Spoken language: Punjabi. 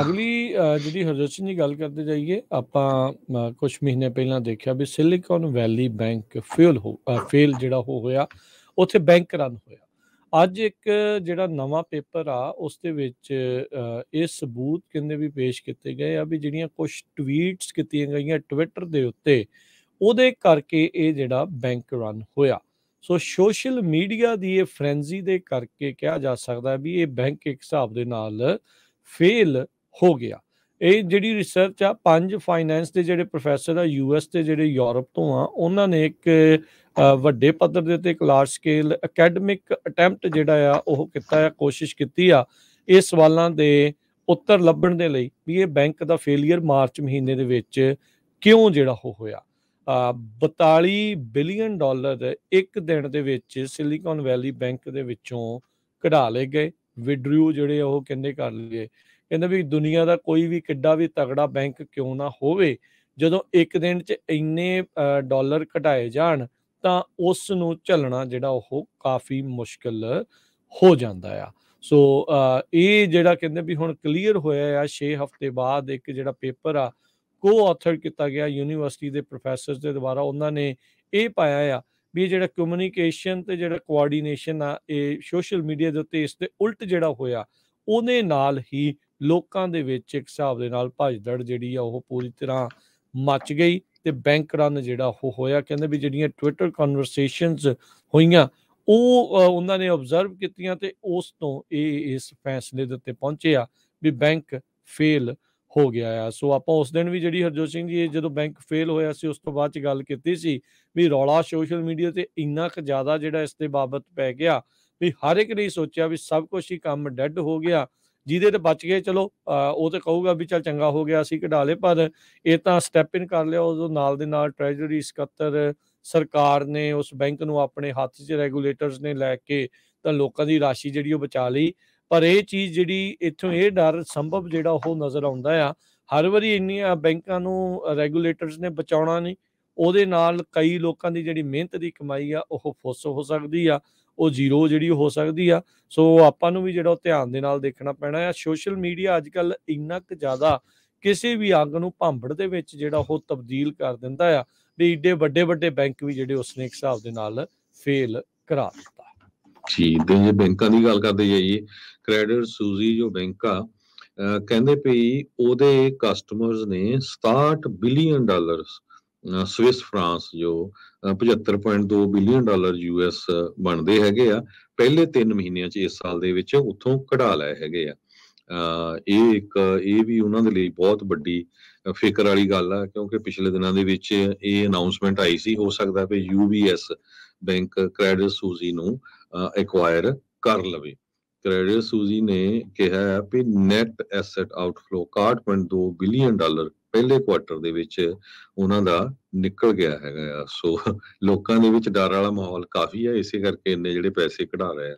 ਅਗਲੀ ਜਿਹੜੀ ਹਰਜਸ਼ਨ ਦੀ ਗੱਲ ਕਰਦੇ ਜਾਈਏ ਆਪਾਂ ਕੁਝ ਮਹੀਨੇ ਪਹਿਲਾਂ ਦੇਖਿਆ ਵੀ ਸਿਲੀਕਨ ਵੈਲੀ ਬੈਂਕ ਫੇਲ ਹੋ ਫੇਲ ਜਿਹੜਾ ਹੋ ਹੋਇਆ ਉੱਥੇ ਬੈਂਕ ਰਨ ਹੋਇਆ ਅੱਜ ਇੱਕ ਜਿਹੜਾ ਨਵਾਂ ਪੇਪਰ ਆ ਉਸ ਦੇ ਵਿੱਚ ਇਹ ਸਬੂਤ ਕਹਿੰਦੇ ਵੀ ਪੇਸ਼ ਕੀਤੇ ਗਏ ਆ ਵੀ ਜਿਹੜੀਆਂ ਕੁਝ ਟਵੀਟਸ ਕੀਤੀਆਂ ਗਈਆਂ ਟਵਿੱਟਰ ਦੇ ਉੱਤੇ ਉਹਦੇ ਕਰਕੇ ਇਹ ਜਿਹੜਾ ਬੈਂਕ ਰਨ ਹੋਇਆ ਸੋ ਸੋਸ਼ਲ ਮੀਡੀਆ ਦੀ ਇਹ ਫਰੈਂਜ਼ੀ ਦੇ ਕਰਕੇ ਕਿਹਾ ਜਾ ਸਕਦਾ ਵੀ ਇਹ ਬੈਂਕ ਇੱਕ ਹਿਸਾਬ ਦੇ ਨਾਲ ਫੇਲ ਹੋ ਗਿਆ ਇਹ ਜਿਹੜੀ ਰਿਸਰਚ ਆ ਪੰਜ ਫਾਈਨੈਂਸ ਦੇ ਜਿਹੜੇ ਪ੍ਰੋਫੈਸਰ ਆ ਯੂਐਸ ਤੇ ਜਿਹੜੇ ਯੂਰਪ ਤੋਂ ਆ ਉਹਨਾਂ ਨੇ ਇੱਕ ਵੱਡੇ ਪੱਧਰ ਦੇ ਤੇ ਇੱਕ ਲਾਰਜ ਸਕੇਲ ਅਕੈਡਮਿਕ ਅਟੈਂਪਟ ਜਿਹੜਾ ਆ ਉਹ ਕੀਤਾ ਆ ਕੋਸ਼ਿਸ਼ ਕੀਤੀ ਆ ਇਹ ਸਵਾਲਾਂ ਦੇ ਉੱਤਰ ਲੱਭਣ ਦੇ ਲਈ ਵੀ ਇਹ ਬੈਂਕ ਦਾ ਫੇਲਿਅਰ ਮਾਰਚ ਮਹੀਨੇ ਦੇ ਵਿੱਚ ਕਿਉਂ ਜਿਹੜਾ ਹੋ ਹੋਇਆ 42 ਬਿਲੀਅਨ ਡਾਲਰ ਇੱਕ ਦਿਨ ਦੇ ਵਿੱਚ ਸਿਲੀਕਨ ਵੈਲੀ ਬੈਂਕ ਦੇ ਵਿੱਚੋਂ ਕਢਾ ਲਏ ਗਏ ਵਿਡਰਿਊ ਜਿਹੜੇ ਉਹ ਕਹਿੰਦੇ ਕਰ ਲਈਏ ਕਹਿੰਦੇ ਵੀ ਦੁਨੀਆ ਦਾ ਕੋਈ ਵੀ ਕਿੱਡਾ ਵੀ ਤਗੜਾ ਬੈਂਕ ਕਿਉਂ ਨਾ ਹੋਵੇ ਜਦੋਂ ਇੱਕ ਦਿਨ 'ਚ ਇੰਨੇ ਡਾਲਰ ਘਟਾਏ ਜਾਣ ਤਾਂ ਉਸ ਨੂੰ ਝੱਲਣਾ ਜਿਹੜਾ ਉਹ ਕਾਫੀ ਮੁਸ਼ਕਲ ਹੋ ਜਾਂਦਾ ਆ ਸੋ ਇਹ ਜਿਹੜਾ ਕਹਿੰਦੇ ਵੀ ਹੁਣ ਕਲੀਅਰ ਹੋਇਆ ਆ 6 ਹਫ਼ਤੇ ਬਾਅਦ ਇੱਕ ਜਿਹੜਾ ਪੇਪਰ ਆ ਕੋ ਆਥਰ ਕੀਤਾ ਗਿਆ ਯੂਨੀਵਰਸਿਟੀ ਦੇ ਪ੍ਰੋਫੈਸਰਸ ਦੇ ਦੁਆਰਾ ਉਹਨਾਂ ਨੇ ਇਹ ਪਾਇਆ ਆ ਵੀ ਜਿਹੜਾ ਕਮਿਊਨੀਕੇਸ਼ਨ ਤੇ ਜਿਹੜਾ ਕੋਆਰਡੀਨੇਸ਼ਨ ਆ ਇਹ ਸੋਸ਼ਲ ਮੀਡੀਆ ਦੇ ਉੱਤੇ ਇਸ ਦੇ ਉਲਟ ਜਿਹੜਾ ਹੋਇਆ ਉਹਦੇ ਨਾਲ ਹੀ ਲੋਕਾਂ ਦੇ ਵਿੱਚ ਇੱਕ ਹਿਸਾਬ ਦੇ ਨਾਲ ਭਜਦੜ ਜਿਹੜੀ ਆ ਉਹ ਪੂਰੀ ਤਰ੍ਹਾਂ ਮੱਚ ਗਈ ਤੇ ਬੈਂਕ ਰਨ ਜਿਹੜਾ ਉਹ ਹੋਇਆ ਕਹਿੰਦੇ ਵੀ ਜਿਹੜੀਆਂ ਟਵਿੱਟਰ ਕਨਵਰਸੇਸ਼ਨਸ ਹੋਈਆਂ ਉਹ ਉਹਨਾਂ ਨੇ ਆਬਜ਼ਰਵ ਕੀਤੀਆਂ ਤੇ ਉਸ ਤੋਂ ਇਹ ਇਸ ਫੈਸਲੇ ਦੇ ਉੱਤੇ ਪਹੁੰਚੇ ਆ ਵੀ ਬੈਂਕ ਫੇਲ ਹੋ ਗਿਆ ਆ ਸੋ ਆਪਾਂ ਉਸ ਦਿਨ ਵੀ ਜਿਹੜੀ ਹਰਜੋਤ ਸਿੰਘ ਜੀ ਜਦੋਂ ਬੈਂਕ ਫੇਲ ਹੋਇਆ ਸੀ ਉਸ ਤੋਂ ਬਾਅਦ ਚ ਗੱਲ ਕੀਤੀ ਸੀ ਵੀ ਰੌਲਾ ਸੋਸ਼ਲ ਮੀਡੀਆ ਤੇ ਇੰਨਾ ਕੁ ਜ਼ਿਆਦਾ ਜਿਹੜਾ ਇਸ ਤੇ ਬਾਬਤ ਪੈ ਗਿਆ ਵੀ ਹਰ ਇੱਕ ਨੇ ਸੋਚਿਆ ਵੀ ਸਭ ਕੁਝ ਹੀ ਕੰਮ ਡੈੱਡ ਹੋ ਗਿਆ ਜਿਹਦੇ ਤੇ ਬਚ ਗਏ ਚਲੋ ਉਹ ਤੇ ਕਹੂਗਾ ਵੀ ਚਲ ਚੰਗਾ ਹੋ ਗਿਆ ਸੀ ਕਢਾ ਲੇ ਪਰ ਇਹ ਤਾਂ ਸਟੈਪ ਇਨ ਕਰ ਲਿਆ ਉਦੋਂ ਨਾਲ ਦੇ ਨਾਲ ਟ੍ਰੈਜਰੀ ਸਕੱਤਰ ਸਰਕਾਰ ਨੇ ਉਸ ਬੈਂਕ ਨੂੰ ਆਪਣੇ ਹੱਥ 'ਚ ਰੈਗੂਲੇਟਰਸ ਨੇ ਲੈ ਕੇ ਤਾਂ ਲੋਕਾਂ ਦੀ ਰਾਸ਼ੀ ਜਿਹੜੀ ਉਹ ਬਚਾ ਲਈ ਪਰ ਇਹ ਚੀਜ਼ ਜਿਹੜੀ ਇੱਥੋਂ ਇਹ ਡਰ ਸੰਭਵ ਜਿਹੜਾ ਉਹ ਨਜ਼ਰ ਆਉਂਦਾ ਆ ਹਰ ਵਾਰੀ ਇੰਨੀਆਂ ਬੈਂਕਾਂ ਨੂੰ ਰੈਗੂਲੇਟਰਸ ਨੇ ਬਚਾਉਣਾ ਨਹੀਂ ਉਹਦੇ ਨਾਲ ਕਈ ਲੋਕਾਂ ਦੀ ਜਿਹੜੀ ਮਿਹਨਤ ਦੀ ਕਮਾਈ ਆ ਉਹ ਫੁੱਸ ਹੋ ਸਕਦੀ ਆ ਉਹ ਜ਼ੀਰੋ ਜਿਹੜੀ ਹੋ ਸਕਦੀ ਆ ਸੋ ਆਪਾਂ ਨੂੰ ਵੀ ਜਿਹੜਾ ਉਹ ਧਿਆਨ ਦੇ ਨਾਲ ਦੇਖਣਾ ਪੈਣਾ ਆ ਸੋਸ਼ਲ ਮੀਡੀਆ ਅੱਜ ਕੱਲ ਇੰਨਾ ਕੁ ਜ਼ਿਆਦਾ ਕਿਸੇ ਵੀ ਅੰਗ ਨੂੰ ਭਾਂਬੜ ਦੇ ਵਿੱਚ ਜਿਹੜਾ ਉਹ ਤਬਦੀਲ ਕਰ ਦਿੰਦਾ ਆ ਵੀ ਏਡੇ ਵੱਡੇ ਵੱਡੇ ਬੈਂਕ ਵੀ ਜਿਹੜੇ ਉਸਨੇ ਇੱਕ ਹਿਸਾਬ ਦੇ ਨਾਲ ਫੇਲ ਕਰਾ ਦਿੱਤਾ ਜੀ ਦੇ ਜੇ ਬੈਂਕਾਂ ਦੀ ਗੱਲ ਕਰਦੇ ਜਾਈਏ ਕ੍ਰੈਡਿਟ ਸੂਜ਼ੀ ਜੋ ਬੈਂਕਾ ਕਹਿੰਦੇ ਪਈ ਉਹਦੇ ਕਸਟਮਰਸ ਨੇ 67 ਬਿਲੀਅਨ ਡਾਲਰਸ ਸਵਿਸ ਫਰਾਂਸ ਜੋ 75.2 ਬਿਲੀਅਨ ਡਾਲਰ ਯੂਐਸ ਬਣਦੇ ਹੈਗੇ ਆ ਪਹਿਲੇ 3 ਮਹੀਨਿਆਂ 'ਚ ਇਸ ਸਾਲ ਦੇ ਵਿੱਚ ਉੱਥੋਂ ਕਢਾ ਲਏ ਹੈਗੇ ਆ ਇਹ ਇੱਕ ਇਹ ਵੀ ਉਹਨਾਂ ਦੇ ਲਈ ਬਹੁਤ ਵੱਡੀ ਫਿਕਰ ਵਾਲੀ ਗੱਲ ਆ ਕਿਉਂਕਿ ਪਿਛਲੇ ਦਿਨਾਂ ਦੇ ਵਿੱਚ ਇਹ ਅਨਾਉਂਸਮੈਂਟ ਆਈ ਸੀ ਹੋ ਸਕਦਾ ਕਿ ਯੂਬੀਐਸ ਬੈਂਕ ਕ੍ਰੈਡਿਟ ਸੂਜ਼ੀ ਨੂੰ ਐਕਵਾਇਰ ਕਰ ਲਵੇ ਕ੍ਰੈਡਿਟ ਸੂਜ਼ੀ ਨੇ ਕਿਹਾ ਹੈ ਕਿ net asset outflow 4.2 billion dollar ਪਹਿਲੇ ਕੁਆਟਰ ਦੇ ਵਿੱਚ ਉਹਨਾਂ ਦਾ ਨਿਕਲ ਗਿਆ ਹੈਗਾ ਸੋ ਲੋਕਾਂ ਦੇ ਵਿੱਚ ਡਰ ਵਾਲਾ ਮਾਹੌਲ ਕਾਫੀ ਹੈ ਇਸੇ ਕਰਕੇ ਇੰਨੇ ਜਿਹੜੇ ਪੈਸੇ ਕਢਾ ਰਹੇ ਆ